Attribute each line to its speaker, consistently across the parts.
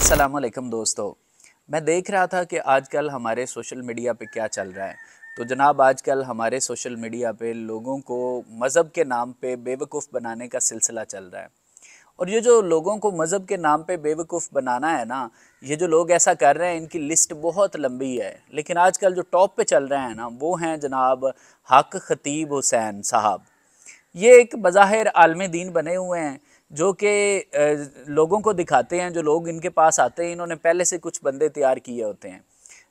Speaker 1: वालेकुम दोस्तों मैं देख रहा था कि आजकल हमारे सोशल मीडिया पे क्या चल रहा है तो जनाब आजकल हमारे सोशल मीडिया पे लोगों को मज़हब के नाम पे बेवकूफ़ बनाने का सिलसिला चल रहा है और ये जो लोगों को मज़हब के नाम पे बेवकूफ़ बनाना है ना ये जो लोग ऐसा कर रहे हैं इनकी लिस्ट बहुत लंबी है लेकिन आजकल जो टॉप पे चल रहे हैं ना वो हैं जनाब हक खतीब हुसैन साहब ये एक बज़ाहिर आलम दीन बने हुए हैं जो कि लोगों को दिखाते हैं जो लोग इनके पास आते हैं इन्होंने पहले से कुछ बंदे तैयार किए होते हैं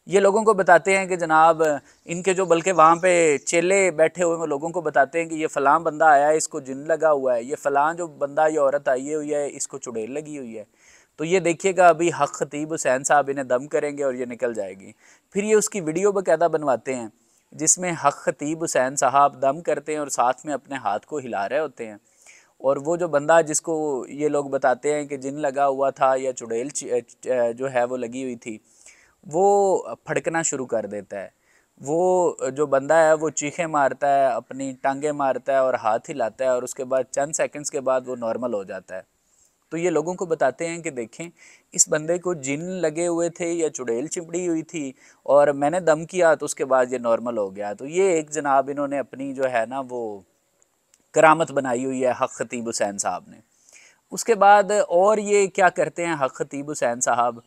Speaker 1: ये लोगों को बताते हैं कि जनाब इनके जो बल्कि वहाँ पे चेले बैठे हुए हैं लोगों को बताते हैं कि ये फ़लाँ बंदा आया है इसको जिन लगा हुआ है ये फ़लाँ जो बंदा ये औरत आई हुई है इसको चुड़ैल लगी हुई है तो ये देखिएगा अभी हक खतीब हुसैन साहब इन्हें दम करेंगे और ये निकल जाएगी फिर ये उसकी वीडियो बाकायदा बनवाते हैं जिसमें हक खतीब हुसैन साहब दम करते हैं और साथ में अपने हाथ को हिला रहे होते हैं और वो जो बंदा जिसको ये लोग बताते हैं कि जिन लगा हुआ था या चुड़ैल जो है वो लगी हुई थी वो फड़कना शुरू कर देता है वो जो बंदा है वो चीखें मारता है अपनी टांगे मारता है और हाथ हिलाता है और उसके बाद चंद सेकंड्स के बाद वो नॉर्मल हो जाता है तो ये लोगों को बताते हैं कि देखें इस बंदे को जिन लगे हुए थे या चुड़ैल चिपड़ी हुई थी और मैंने दम किया तो उसके बाद ये नॉर्मल हो गया तो ये एक जनाब इन्होंने अपनी जो है ना वो करामत बनाई हुई है हक़ खतीब हुसैन साहब ने उसके बाद और ये क्या करते हैं हक़ खतीब हुसैन साहब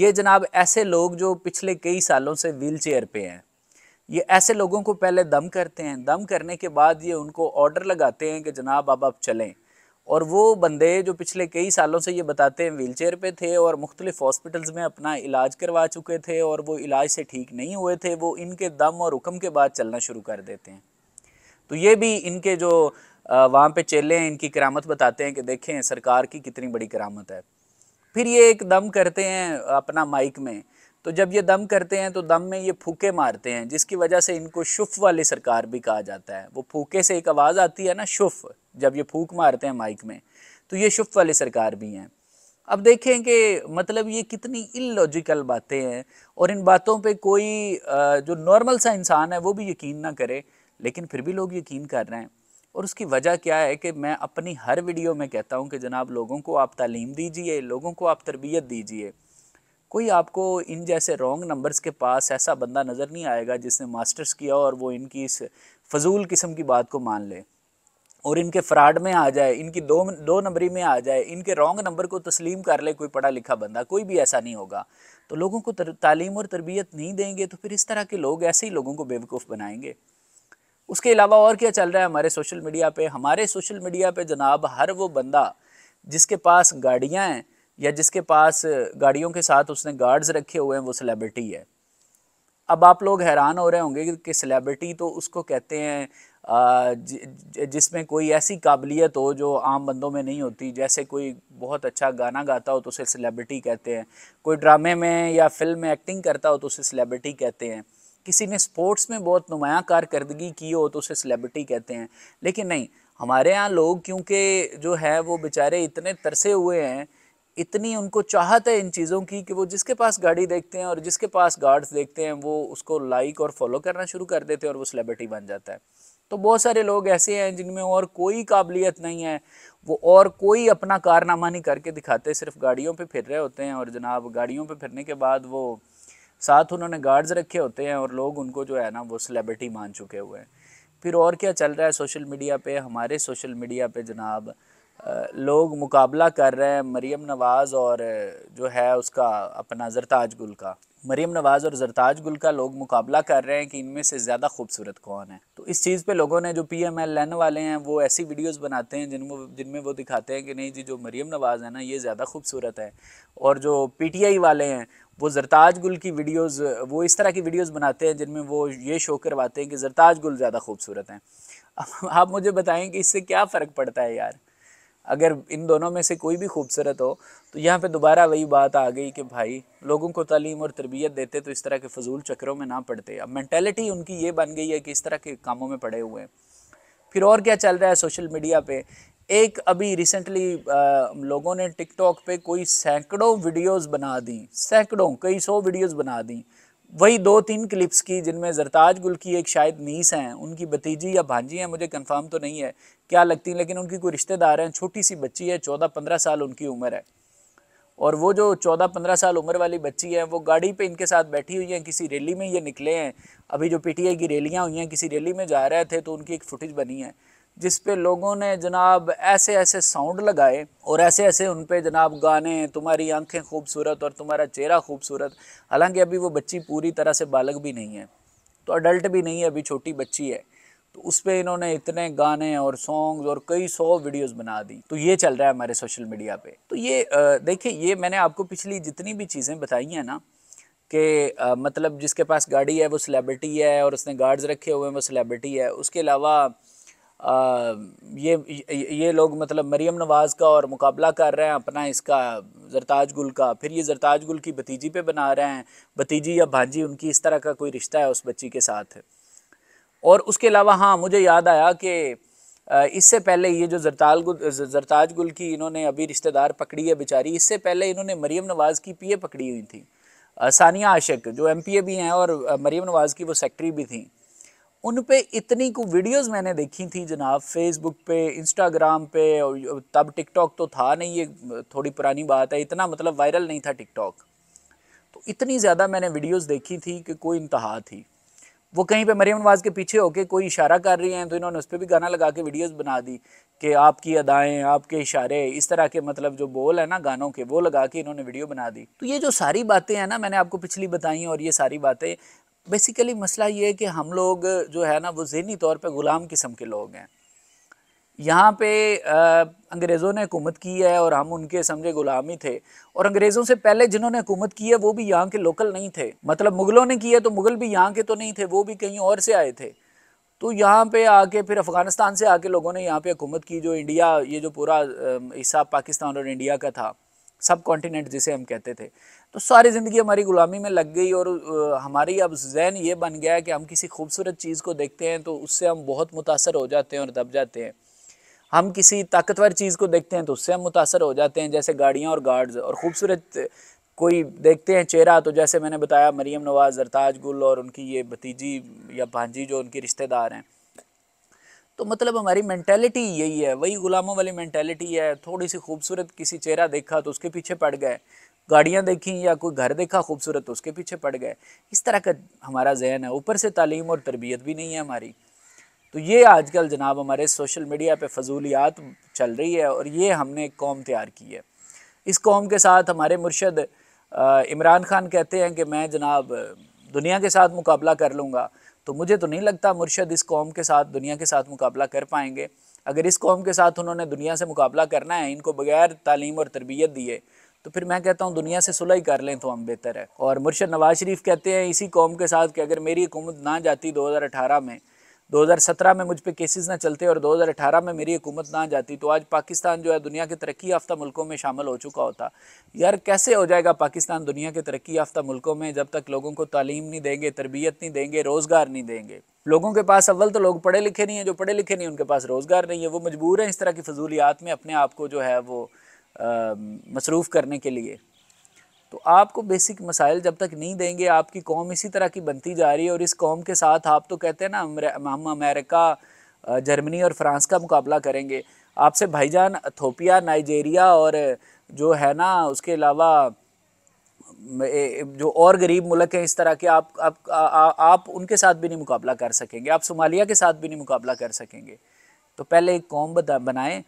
Speaker 1: ये जनाब ऐसे लोग जो पिछले कई सालों से व्हील चेयर पर हैं ये ऐसे लोगों को पहले दम करते हैं दम करने के बाद ये उनको ऑर्डर लगाते हैं कि जनाब अब आप चलें और वो बंदे जो पिछले कई सालों से ये बताते हैं व्हील चेयर पर थे और मुख्तलिफ हॉस्पिटल्स में अपना इलाज करवा चुके थे और वो इलाज से ठीक नहीं हुए थे वो इनके दम और हुक्म के बाद चलना शुरू कर देते हैं तो ये भी इनके जो वहाँ पे चेले हैं इनकी करामत बताते हैं कि देखें सरकार की कितनी बड़ी करामत है फिर ये एक दम करते हैं अपना माइक में तो जब ये दम करते हैं तो दम में ये फूके मारते हैं जिसकी वजह से इनको शुफ वाली सरकार भी कहा जाता है वो फूके से एक आवाज़ आती है ना शुफ जब ये फूक मारते हैं माइक में तो ये शुफ वाली सरकार भी हैं अब देखें कि मतलब ये कितनी इलॉजिकल बातें हैं और इन बातों पे कोई जो नॉर्मल सा इंसान है वो भी यकीन ना करे लेकिन फिर भी लोग यकीन कर रहे हैं और उसकी वजह क्या है कि मैं अपनी हर वीडियो में कहता हूँ कि जनाब लोगों को आप तालीम दीजिए लोगों को आप तरबियत दीजिए कोई आपको इन जैसे रॉन्ग नंबर्स के पास ऐसा बंदा नज़र नहीं आएगा जिसने मास्टर्स किया और वो इनकी इस फजूल किस्म की बात को मान ले और इनके फ्रॉड में आ जाए इनकी दो दो नंबरी में आ जाए इनके रॉन्ग नंबर को तस्लीम कर ले कोई पढ़ा लिखा बंदा कोई भी ऐसा नहीं होगा तो लोगों को तर, तालीम और तरबियत नहीं देंगे तो फिर इस तरह के लोग ऐसे ही लोगों को बेवकूफ़ बनाएंगे उसके अलावा और क्या चल रहा है हमारे सोशल मीडिया पे हमारे सोशल मीडिया पे जनाब हर वो बंदा जिसके पास गाड़ियाँ हैं या जिसके पास गाड़ियों के साथ उसने गार्ड्स रखे हुए हैं वो सेलेब्रिटी है अब आप लोग हैरान हो रहे होंगे कि सेलेब्रिटी तो उसको कहते हैं जिसमें कोई ऐसी काबिलियत हो जो आम बंदों में नहीं होती जैसे कोई बहुत अच्छा गाना गाता हो तो उसे सेलेब्रिटी कहते हैं कोई ड्रामे में या फिल्म में एक्टिंग करता हो तो उसे सेलेब्रिटी कहते हैं किसी ने स्पोर्ट्स में बहुत नुमाया कारकर्दगी की हो तो उसे सेलिब्रिटी कहते हैं लेकिन नहीं हमारे यहाँ लोग क्योंकि जो है वो बेचारे इतने तरसे हुए हैं इतनी उनको चाहत है इन चीज़ों की कि वो जिसके पास गाड़ी देखते हैं और जिसके पास गार्ड्स देखते हैं वो उसको लाइक और फॉलो करना शुरू कर देते हैं और वो सेलिब्रिटी बन जाता है तो बहुत सारे लोग ऐसे हैं जिनमें और कोई काबिलियत नहीं है वो और कोई अपना कारनामा नहीं करके दिखाते सिर्फ गाड़ियों पे फिर रहे होते हैं और जनाब गाड़ियों पे फिरने के बाद वो साथ उन्होंने गार्ड्स रखे होते हैं और लोग उनको जो है ना वो सेलेब्रिटी मान चुके हुए हैं फिर और क्या चल रहा है सोशल मीडिया पे हमारे सोशल मीडिया पे जनाब लोग मुकाबला कर रहे हैं मरीम नवाज़ और जो है उसका अपना जरताज गुल का मरीम नवाज़ और जरताज गुल का लोग मुकाबला कर रहे हैं कि इनमें से ज़्यादा खूबसूरत कौन है तो इस चीज़ पे लोगों ने जो पी एम एल लेने वाले हैं वो ऐसी वीडियोस बनाते हैं जिनमें जिनमें वो दिखाते हैं कि नहीं जी जो मरीम नवाज़ है ना ये ज़्यादा खूबसूरत है और जो पी टी आई वाले हैं वो जरताज गुल की वीडियोस वो इस तरह की वीडियोस बनाते हैं जिनमें वो ये शो करवाते हैं कि जरताज गुल ज़्यादा खूबसूरत हैं अब आप मुझे बताएं कि इससे क्या फ़र्क पड़ता है यार अगर इन दोनों में से कोई भी खूबसूरत हो तो यहाँ पे दोबारा वही बात आ गई कि भाई लोगों को तालीम और तरबियत देते तो इस तरह के फजूल चक्रों में ना पड़ते अब मैंटेलिटी उनकी ये बन गई है कि इस तरह के कामों में पड़े हुए हैं फिर और क्या चल रहा है सोशल मीडिया पे एक अभी रिसेंटली लोगों ने टिकटॉक पे कोई सैकड़ों वीडियोस बना दी सैकड़ों कई सौ वीडियोस बना दी वही दो तीन क्लिप्स की जिनमें जरताज गुल की एक शायद नीस हैं उनकी भतीजी या भांजी हैं मुझे कंफर्म तो नहीं है क्या लगती हैं लेकिन उनकी कोई रिश्तेदार हैं छोटी सी बच्ची है चौदह पंद्रह साल उनकी उम्र है और वो जो चौदह पंद्रह साल उम्र वाली बच्ची है वो गाड़ी पे इनके साथ बैठी हुई है किसी रैली में ये निकले हैं अभी जो पीटीआई की रैलियाँ हुई हैं किसी रैली में जा रहे थे तो उनकी एक फुटेज बनी है जिस पे लोगों ने जनाब ऐसे ऐसे साउंड लगाए और ऐसे ऐसे उन पे जनाब गाने तुम्हारी आंखें खूबसूरत और तुम्हारा चेहरा खूबसूरत हालांकि अभी वो बच्ची पूरी तरह से बालक भी नहीं है तो अडल्ट भी नहीं है अभी छोटी बच्ची है तो उस पर इन्होंने इतने गाने और सॉन्ग्स और कई सौ वीडियोस बना दी तो ये चल रहा है हमारे सोशल मीडिया पे तो ये देखिए ये मैंने आपको पिछली जितनी भी चीज़ें बताई हैं ना कि मतलब जिसके पास गाड़ी है वो सेलेब्रिटी है और उसने गार्ड्स रखे हुए हैं वो सेलेब्रिटी है उसके अलावा ये ये लोग मतलब मरीम नवाज़ का और मुकाबला कर रहे हैं अपना इसका जरताज गुल का फिर ये जरताज गुल की भतीजी पे बना रहे हैं भतीजी या भांजी उनकी इस तरह का कोई रिश्ता है उस बच्ची के साथ और उसके अलावा हाँ मुझे याद आया कि इससे पहले ये जो जरताल गुल जरताज गुल की इन्होंने अभी रिश्तेदार पकड़ी है बेचारी इससे पहले इन्होंने मरीम नवाज़ की ए पकड़ी हुई थी सानिया आशिक जो एम भी हैं और मरीम नवाज़ की वो सेक्रेटरी भी थी उन पे इतनी को वीडियोस मैंने देखी थी जनाब फेसबुक पे इंस्टाग्राम पे और तब टिकटॉक तो था नहीं ये थोड़ी पुरानी बात है इतना मतलब वायरल नहीं था टिकटॉक तो इतनी ज़्यादा मैंने वीडियोस देखी थी कि कोई इंतहा थी वो कहीं पे मरियम नवाज़ के पीछे होके कोई इशारा कर रही हैं तो इन्होंने उस पर भी गाना लगा के वीडियोस बना दी कि आपकी अदाएँ आपके इशारे इस तरह के मतलब जो बोल है ना गानों के वो लगा के इन्होंने वीडियो बना दी तो ये जो सारी बातें हैं ना मैंने आपको पिछली बताई और ये सारी बातें बेसिकली मसला ये है कि हम लोग जो है ना वो जहनी तौर पे ग़ुलाम किस्म के लोग हैं यहाँ पे अंग्रेज़ों ने हुकूमत की है और हम उनके समझे ग़ुलामी थे और अंग्रेज़ों से पहले जिन्होंने हुकूमत की है वो भी यहाँ के लोकल नहीं थे मतलब मुग़लों ने किया तो मुग़ल भी यहाँ के तो नहीं थे वो भी कहीं और से आए थे तो यहाँ पे आके फिर अफ़गानिस्तान से आके लोगों ने यहाँ पे हुकूमत की जो इंडिया ये जो पूरा हिस्सा पाकिस्तान और इंडिया का था सब कॉन्टिनेंट जिसे हम कहते थे तो सारी ज़िंदगी हमारी ग़ुलामी में लग गई और हमारी अब जहन ये बन गया कि हम किसी खूबसूरत चीज़ को देखते हैं तो उससे हम बहुत मुतासर हो जाते हैं और दब जाते हैं हम किसी ताकतवर चीज़ को देखते हैं तो उससे हम मुतासर हो जाते हैं जैसे गाड़ियाँ और गार्ड्स और ख़ूबसूरत कोई देखते हैं चेहरा तो जैसे मैंने बताया मरीम नवाज़ जरताज गुल और उनकी ये भतीजी या भांजी जो उनकी रिश्तेदार हैं तो मतलब हमारी मैंटेलिटी यही है वही गुलामों वाली मैंटेलिटी है थोड़ी सी खूबसूरत किसी चेहरा देखा तो उसके पीछे पड़ गए गाड़ियाँ देखी या कोई घर देखा खूबसूरत तो उसके पीछे पड़ गए इस तरह का हमारा जहन है ऊपर से तालीम और तरबियत भी नहीं है हमारी तो ये आजकल जनाब हमारे सोशल मीडिया पे फजूलियात चल रही है और ये हमने एक कौम तैयार की है इस कौम के साथ हमारे मुर्शद इमरान खान कहते हैं कि मैं जनाब दुनिया के साथ मुकाबला कर लूँगा तो मुझे तो नहीं लगता मुर्शद इस कौम के साथ दुनिया के साथ मुकाबला कर पाएंगे अगर इस कौम के साथ उन्होंने दुनिया से मुकाबला करना है इनको बगैर तालीम और तरबियत दिए तो फिर मैं कहता हूँ दुनिया से सुलह ही कर लें तो हम बेहतर है और मुर्शद नवाज शरीफ कहते हैं इसी कौम के साथ कि अगर मेरी हुकूमत ना जाती अठारह में 2017 में मुझ पर केसेस ना चलते और 2018 में मेरी हुकूमत ना जाती तो आज पाकिस्तान जो है दुनिया के तरक्की याफ्ता मुल्कों में शामिल हो चुका होता यार कैसे हो जाएगा पाकिस्तान दुनिया के तरक्की याफ्ता मुल्कों में जब तक लोगों को तालीम नहीं देंगे तरबियत नहीं देंगे रोज़गार नहीं देंगे लोगों के पास अव्वल तो लोग पढ़े लिखे नहीं हैं जो पढ़े लिखे नहीं उनके पास रोज़गार नहीं है वो मजबूर हैं इस तरह की फजूलियात में अपने आप को जो है वो मसरूफ़ करने के लिए तो आपको बेसिक मसाइल जब तक नहीं देंगे आपकी कौम इसी तरह की बनती जा रही है और इस कौम के साथ आप तो कहते हैं ना हम अमेरिका जर्मनी और फ्रांस का मुकाबला करेंगे आपसे भाईजान अथोपिया नाइजेरिया और जो है ना उसके अलावा जो और गरीब मुल्क हैं इस तरह के आप आप, आ, आ, आप उनके साथ भी नहीं मुकाबला कर सकेंगे आप सोमालिया के साथ भी नहीं मुकाबला कर सकेंगे तो पहले एक कौम बनाएं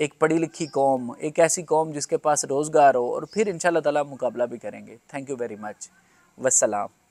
Speaker 1: एक पढ़ी लिखी कौम एक ऐसी कौम जिसके पास रोज़गार हो और फिर इन ताला मुकाबला भी करेंगे थैंक यू वेरी मच वसलाम